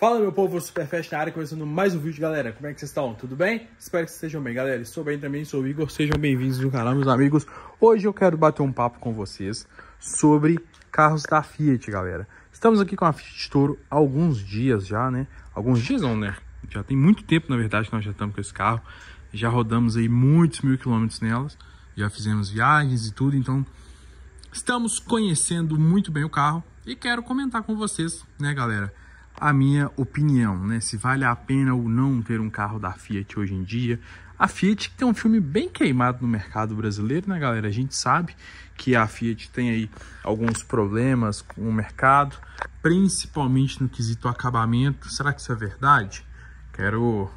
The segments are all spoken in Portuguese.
Fala meu povo, Superfest na área, começando mais um vídeo galera, como é que vocês estão? Tudo bem? Espero que estejam bem galera, estou bem também, sou o Igor, sejam bem-vindos no canal meus amigos Hoje eu quero bater um papo com vocês sobre carros da Fiat galera Estamos aqui com a Fiat Toro há alguns dias já né, alguns dias não né, já tem muito tempo na verdade que nós já estamos com esse carro Já rodamos aí muitos mil quilômetros nelas, já fizemos viagens e tudo, então Estamos conhecendo muito bem o carro e quero comentar com vocês né galera a minha opinião, né? Se vale a pena ou não ter um carro da Fiat hoje em dia. A Fiat tem um filme bem queimado no mercado brasileiro, né, galera? A gente sabe que a Fiat tem aí alguns problemas com o mercado, principalmente no quesito acabamento. Será que isso é verdade? Quero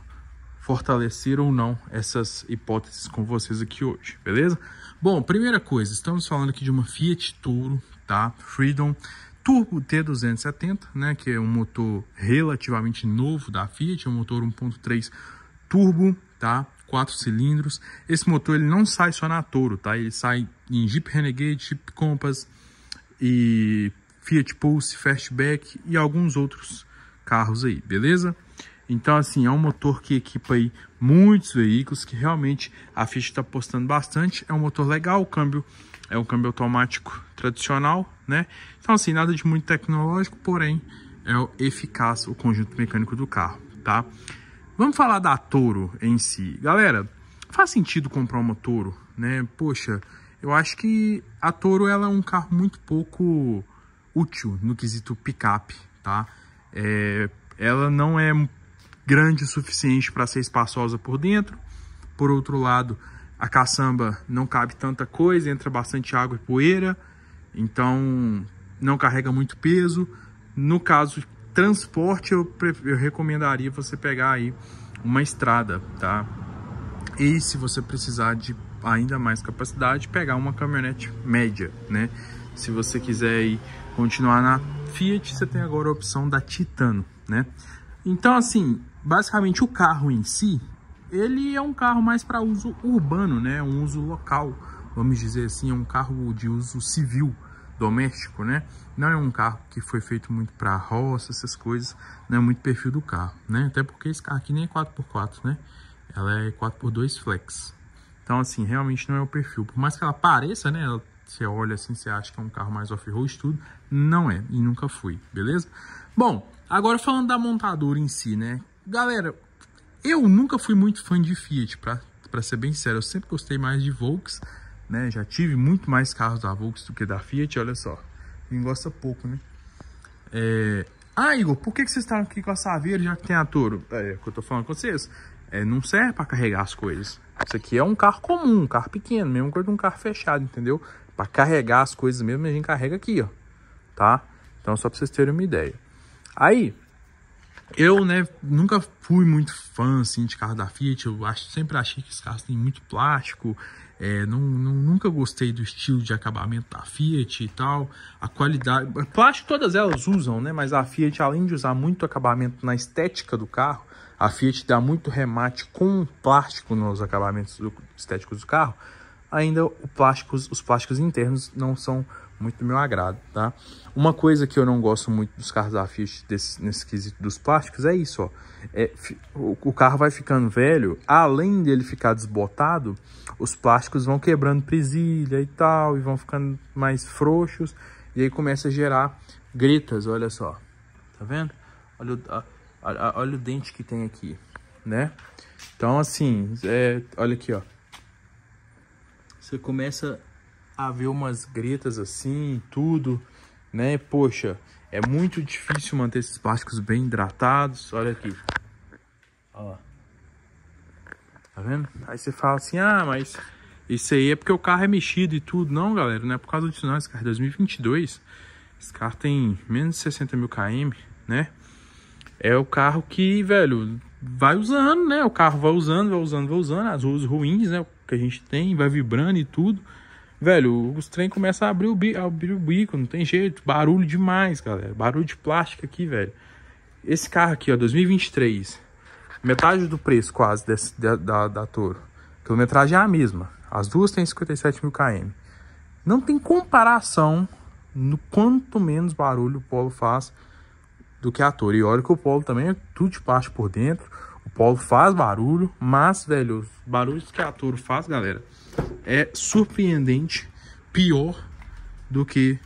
fortalecer ou não essas hipóteses com vocês aqui hoje, beleza? Bom, primeira coisa, estamos falando aqui de uma Fiat Toro, tá? Freedom turbo T270, né, que é um motor relativamente novo da Fiat, é um motor 1.3 turbo, tá? Quatro cilindros. Esse motor ele não sai só na Toro, tá? Ele sai em Jeep Renegade, Jeep Compass e Fiat Pulse, Fastback e alguns outros carros aí, beleza? Então, assim, é um motor que equipa aí muitos veículos, que realmente a Fiat está postando bastante. É um motor legal, o câmbio é o câmbio automático tradicional, né? Então assim, nada de muito tecnológico, porém é o eficaz o conjunto mecânico do carro, tá? Vamos falar da Toro em si. Galera, faz sentido comprar uma Toro, né? Poxa, eu acho que a Toro ela é um carro muito pouco útil no quesito picape, tá? É, ela não é grande o suficiente para ser espaçosa por dentro. Por outro lado, a caçamba não cabe tanta coisa, entra bastante água e poeira, então não carrega muito peso. No caso transporte, eu, eu recomendaria você pegar aí uma estrada, tá? E se você precisar de ainda mais capacidade, pegar uma caminhonete média, né? Se você quiser aí continuar na Fiat, você tem agora a opção da Titano, né? Então, assim, basicamente o carro em si, ele é um carro mais para uso urbano, né? Um uso local, vamos dizer assim, é um carro de uso civil, doméstico, né? Não é um carro que foi feito muito para roça, essas coisas, não é muito perfil do carro, né? Até porque esse carro aqui nem é 4x4, né? Ela é 4x2 flex. Então, assim, realmente não é o perfil. Por mais que ela pareça, né? você olha assim, você acha que é um carro mais off-road tudo. Não é, e nunca fui, beleza? Bom, agora falando da montadora em si, né? Galera, eu nunca fui muito fã de Fiat, para ser bem sério. Eu sempre gostei mais de Volks, né? Já tive muito mais carros da Volks do que da Fiat, olha só. Quem gosta pouco, né? É... Ah, Igor, por que, que vocês estão aqui com a Saveiro já que tem a Toro? É, é, o que eu tô falando com vocês. É, não serve para carregar as coisas. Isso aqui é um carro comum, um carro pequeno, mesmo coisa de um carro fechado, entendeu? Para carregar as coisas mesmo, a gente carrega aqui, ó. Tá? Então, só para vocês terem uma ideia. Aí, eu, né, nunca fui muito fã, assim, de carro da Fiat. Eu acho, sempre achei que esse carros têm muito plástico. É, não, não, nunca gostei do estilo de acabamento da Fiat e tal. A qualidade... Plástico todas elas usam, né? Mas a Fiat, além de usar muito acabamento na estética do carro, a Fiat dá muito remate com plástico nos acabamentos do, estéticos do carro. Ainda o plástico, os plásticos internos não são muito do meu agrado, tá? Uma coisa que eu não gosto muito dos carros da Fiat desse, nesse quesito dos plásticos é isso, ó. É, o, o carro vai ficando velho, além dele ficar desbotado, os plásticos vão quebrando presilha e tal, e vão ficando mais frouxos, e aí começa a gerar gritas, olha só. Tá vendo? Olha o, a, a, olha o dente que tem aqui, né? Então, assim, é, olha aqui, ó. Você começa haver umas gretas assim tudo, né? Poxa, é muito difícil manter esses plásticos bem hidratados. Olha aqui. Ó. Tá vendo? Aí você fala assim, ah, mas isso aí é porque o carro é mexido e tudo. Não, galera, não é por causa disso não. Esse carro é 2022. Esse carro tem menos de 60 mil km, né? É o carro que, velho, vai usando, né? O carro vai usando, vai usando, vai usando. As ruas ruins, né? Que a gente tem, vai vibrando e tudo. Velho, os trem começam a abrir o, bico, abrir o bico, não tem jeito. Barulho demais, galera. Barulho de plástico aqui, velho. Esse carro aqui, ó, 2023. Metade do preço quase desse, da, da, da Toro. Quilometragem é a mesma. As duas têm 57 mil km. Não tem comparação no quanto menos barulho o Polo faz do que a Toro. E olha que o Polo também é tudo de parte por dentro. O Polo faz barulho, mas, velho, os barulhos que a Toro faz, galera, é surpreendente pior do que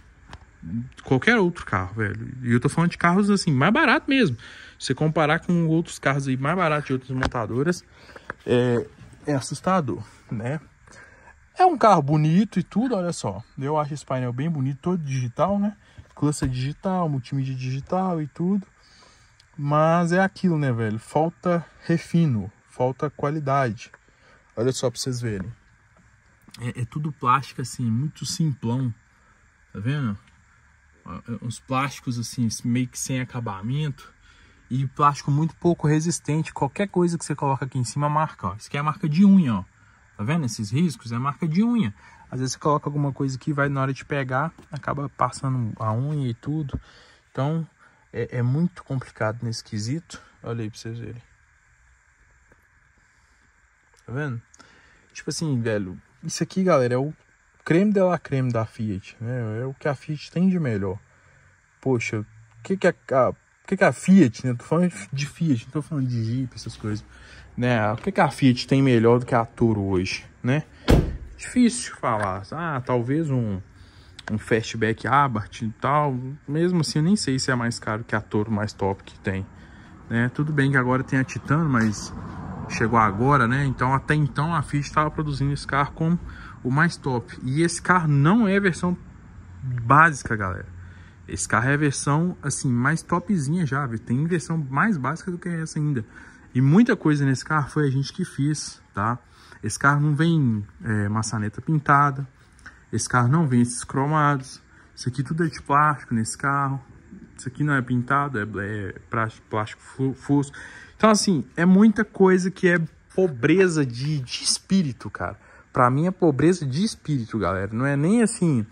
qualquer outro carro, velho. E eu tô falando de carros assim, mais barato mesmo. Se você comparar com outros carros aí mais baratos de outras montadoras, é, é assustador, né? É um carro bonito e tudo, olha só. Eu acho esse painel bem bonito, todo digital, né? Cluster digital, multimídia digital e tudo. Mas é aquilo, né, velho? Falta refino, falta qualidade. Olha só pra vocês verem. É, é tudo plástico assim, muito simplão. Tá vendo? É, uns plásticos assim, meio que sem acabamento. E plástico muito pouco resistente. Qualquer coisa que você coloca aqui em cima marca. Ó. Isso aqui é marca de unha, ó. Tá vendo? Esses riscos é marca de unha. Às vezes você coloca alguma coisa aqui, vai na hora de pegar, acaba passando a unha e tudo. Então, é, é, muito complicado nesse quesito. Olha aí pra vocês verem. Tá vendo? Tipo assim, velho, isso aqui, galera, é o creme de la creme da Fiat, né? É o que a Fiat tem de melhor. Poxa, o que que a, é a o que, que é a Fiat, né? Tô falando de Fiat, não tô falando de Jeep, essas coisas. Né? O que, que a Fiat tem melhor do que a Toro hoje, né? Difícil falar. Ah, talvez um, um Fastback Abarth e tal. Mesmo assim, eu nem sei se é mais caro que a Toro mais top que tem. Né? Tudo bem que agora tem a Titan, mas chegou agora, né? Então até então a Fiat estava produzindo esse carro como o mais top. E esse carro não é a versão básica, galera. Esse carro é a versão assim mais topzinha já, viu? tem versão mais básica do que essa ainda. E muita coisa nesse carro foi a gente que fez, tá? Esse carro não vem é, maçaneta pintada, esse carro não vem esses cromados, isso aqui tudo é de plástico nesse carro, isso aqui não é pintado, é, é plástico fosco. Então, assim, é muita coisa que é pobreza de, de espírito, cara. Pra mim é pobreza de espírito, galera. Não é nem assim.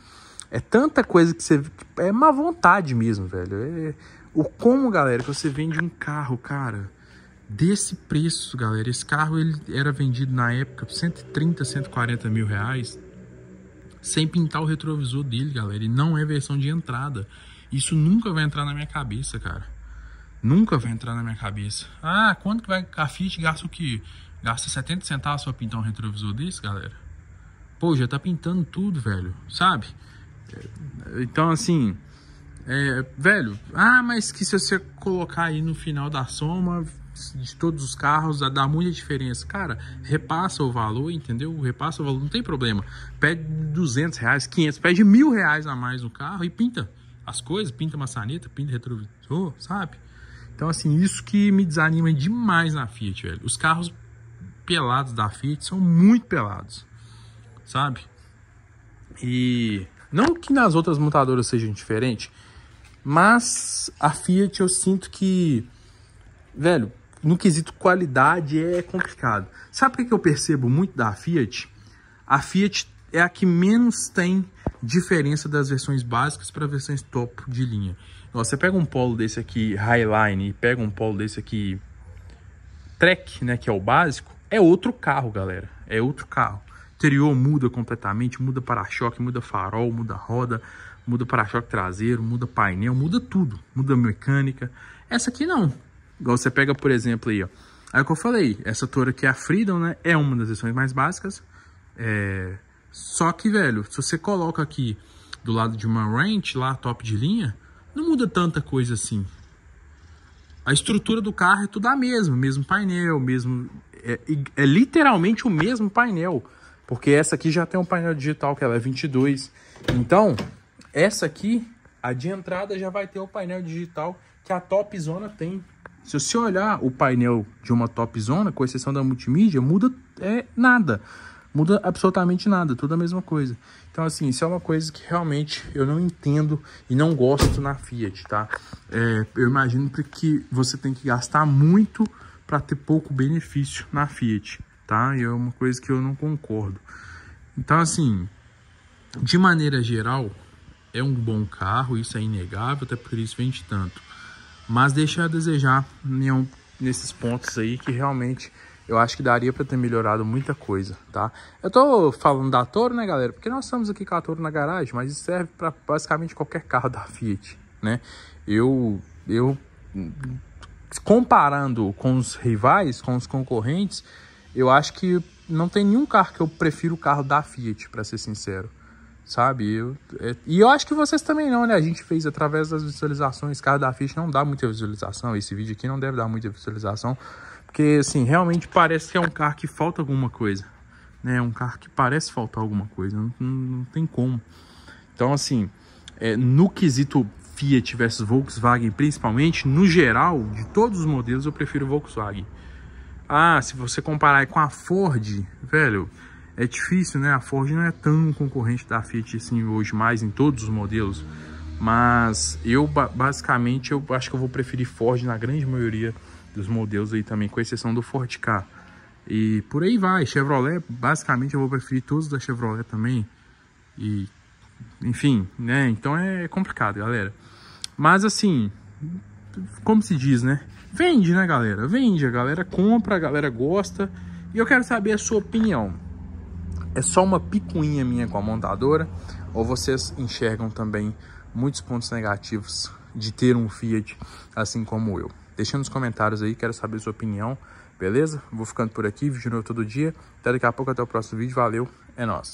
É tanta coisa que você. É má vontade mesmo, velho. É, o como, galera, que você vende um carro, cara, desse preço, galera. Esse carro ele era vendido na época por 130, 140 mil reais, sem pintar o retrovisor dele, galera. E não é versão de entrada. Isso nunca vai entrar na minha cabeça, cara. Nunca vai entrar na minha cabeça. Ah, quanto que vai. A Fiat gasta o quê? Gasta 70 centavos pra pintar um retrovisor desse, galera? Pô, já tá pintando tudo, velho. Sabe? É, então, assim. É, velho, ah, mas que se você colocar aí no final da soma de todos os carros, dá muita diferença. Cara, repassa o valor, entendeu? Repassa o valor, não tem problema. Pede 200 reais, 500, pede mil reais a mais no carro e pinta as coisas, pinta maçaneta, pinta retrovisor, sabe? Então, assim, isso que me desanima demais na Fiat, velho. Os carros pelados da Fiat são muito pelados, sabe? E não que nas outras montadoras sejam diferente, mas a Fiat eu sinto que, velho, no quesito qualidade é complicado. Sabe o que eu percebo muito da Fiat? A Fiat é a que menos tem diferença das versões básicas para versões top de linha. Nossa, você pega um polo desse aqui, Highline, e pega um polo desse aqui, Trek, né, que é o básico, é outro carro, galera. É outro carro. interior muda completamente, muda para-choque, muda farol, muda roda, muda para-choque traseiro, muda painel, muda tudo. Muda mecânica. Essa aqui não. Igual você pega, por exemplo, aí, ó. Aí que eu falei, essa toura aqui é a Freedom, né? É uma das versões mais básicas. É... Só que, velho, se você coloca aqui do lado de uma Ranch, lá top de linha, não muda tanta coisa assim. A estrutura do carro é tudo a mesma, mesmo painel, mesmo é, é literalmente o mesmo painel, porque essa aqui já tem um painel digital que ela é 22. Então, essa aqui, a de entrada já vai ter o painel digital que a Top Zona tem. Se você olhar o painel de uma Top Zona, com exceção da multimídia, muda é nada. Muda absolutamente nada, tudo a mesma coisa. Então, assim, isso é uma coisa que realmente eu não entendo e não gosto na Fiat, tá? É, eu imagino que você tem que gastar muito para ter pouco benefício na Fiat, tá? E é uma coisa que eu não concordo. Então, assim, de maneira geral, é um bom carro, isso é inegável, até por isso vende tanto. Mas deixa a desejar nesses pontos aí que realmente eu acho que daria para ter melhorado muita coisa, tá? Eu tô falando da Toro, né, galera? Porque nós estamos aqui com a Toro na garagem, mas isso serve para basicamente qualquer carro da Fiat, né? Eu, eu comparando com os rivais, com os concorrentes, eu acho que não tem nenhum carro que eu prefiro o carro da Fiat, para ser sincero. Sabe? Eu, é, e eu acho que vocês também não, né? A gente fez através das visualizações. Carro da Fiat não dá muita visualização. Esse vídeo aqui não deve dar muita visualização. Porque, assim, realmente parece que é um carro que falta alguma coisa. Né? É um carro que parece faltar alguma coisa. Não, não, não tem como. Então, assim, é, no quesito Fiat versus Volkswagen, principalmente, no geral, de todos os modelos, eu prefiro Volkswagen. Ah, se você comparar com a Ford, velho, é difícil, né? A Ford não é tão concorrente da Fiat assim hoje mais em todos os modelos, mas eu basicamente eu acho que eu vou preferir Ford na grande maioria dos modelos aí também, com exceção do Ford K E por aí vai, Chevrolet, basicamente eu vou preferir todos da Chevrolet também. E enfim, né? Então é complicado, galera. Mas assim, como se diz, né? Vende, né, galera? Vende, a galera compra, a galera gosta. E eu quero saber a sua opinião. É só uma picuinha minha com a montadora? Ou vocês enxergam também muitos pontos negativos de ter um Fiat assim como eu? Deixa nos comentários aí, quero saber a sua opinião, beleza? Vou ficando por aqui, vídeo novo todo dia. Até daqui a pouco, até o próximo vídeo. Valeu, é nóis!